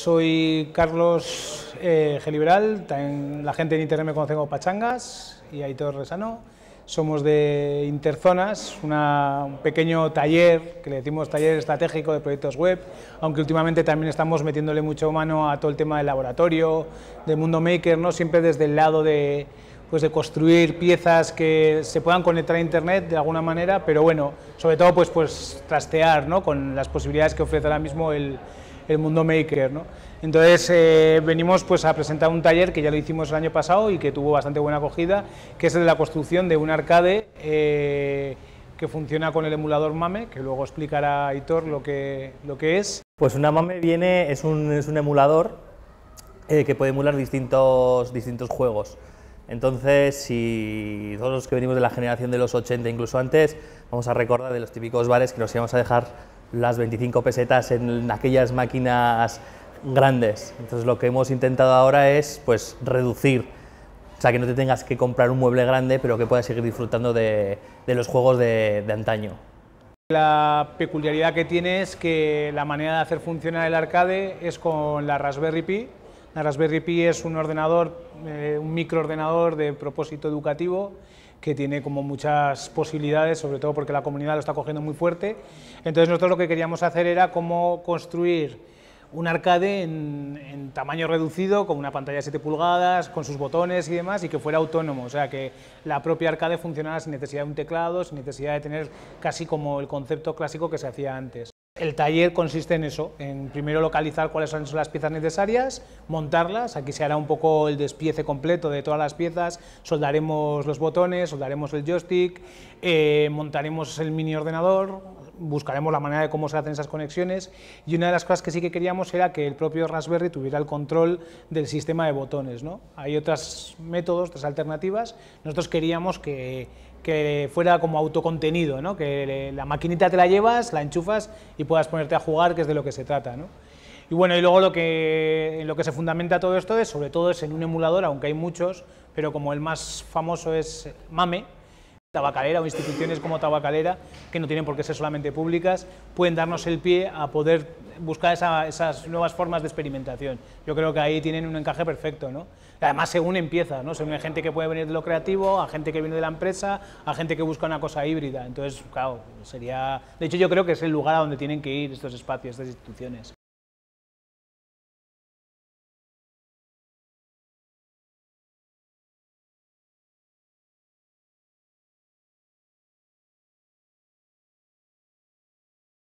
soy Carlos eh, Geliberal, la gente en Internet me conoce como Pachangas y todo Resano. Somos de Interzonas, un pequeño taller, que le decimos taller estratégico de proyectos web, aunque últimamente también estamos metiéndole mucho mano a todo el tema del laboratorio, del mundo maker, ¿no? siempre desde el lado de, pues, construir piezas que se puedan conectar a internet de alguna manera, pero bueno, sobre todo pues pues trastear ¿no? con las posibilidades que ofrece ahora mismo el, el mundo maker. ¿no? Entonces eh, venimos pues, a presentar un taller que ya lo hicimos el año pasado y que tuvo bastante buena acogida, que es el de la construcción de un arcade eh, que funciona con el emulador MAME, que luego explicará Aitor lo que, lo que es. Pues una MAME viene, es, un, es un emulador eh, que puede emular distintos, distintos juegos. Entonces, si todos los que venimos de la generación de los 80, incluso antes, vamos a recordar de los típicos bares que nos íbamos a dejar las 25 pesetas en aquellas máquinas grandes. Entonces lo que hemos intentado ahora es pues reducir, o sea que no te tengas que comprar un mueble grande, pero que puedas seguir disfrutando de, los juegos de, antaño. La peculiaridad que tiene es que la manera de hacer funcionar el arcade es con la Raspberry Pi. La Raspberry Pi es un ordenador, eh, un microordenador de propósito educativo que tiene como muchas posibilidades, sobre todo porque la comunidad lo está cogiendo muy fuerte. Entonces nosotros lo que queríamos hacer era cómo construir un arcade en, en, tamaño reducido, con una pantalla de 7 pulgadas, con sus botones y demás, y que fuera autónomo, o sea, que la propia arcade funcionara sin necesidad de un teclado, sin necesidad de tener casi como el concepto clásico que se hacía antes. El taller consiste en eso, en primero localizar cuáles son las piezas necesarias, montarlas, aquí se hará un poco el despiece completo de todas las piezas, soldaremos los botones, soldaremos el joystick, eh, montaremos el mini ordenador, buscaremos la manera de cómo se hacen esas conexiones y una de las cosas que sí que queríamos era que el propio Raspberry tuviera el control del sistema de botones. ¿no? Hay otros métodos, otras alternativas, nosotros queríamos que que fuera como autocontenido, que la maquinita te la llevas, la enchufas y puedas ponerte a jugar, que es de lo que se trata. Y bueno, y luego lo que, en lo que se fundamenta todo esto es, sobre todo es en un emulador, aunque hay muchos, pero como el más famoso es MAME, Tabacalera o instituciones como Tabacalera, que no tienen por qué ser solamente públicas, pueden darnos el pie a poder buscar esas nuevas formas de experimentación. Yo creo que ahí tienen un encaje perfecto. ¿no? Además, según empieza, ¿no? según hay gente que puede venir de lo creativo, a gente que viene de la empresa, a gente que busca una cosa híbrida. Entonces, claro, sería. De hecho, yo creo que es el lugar a donde tienen que ir estos espacios, estas instituciones.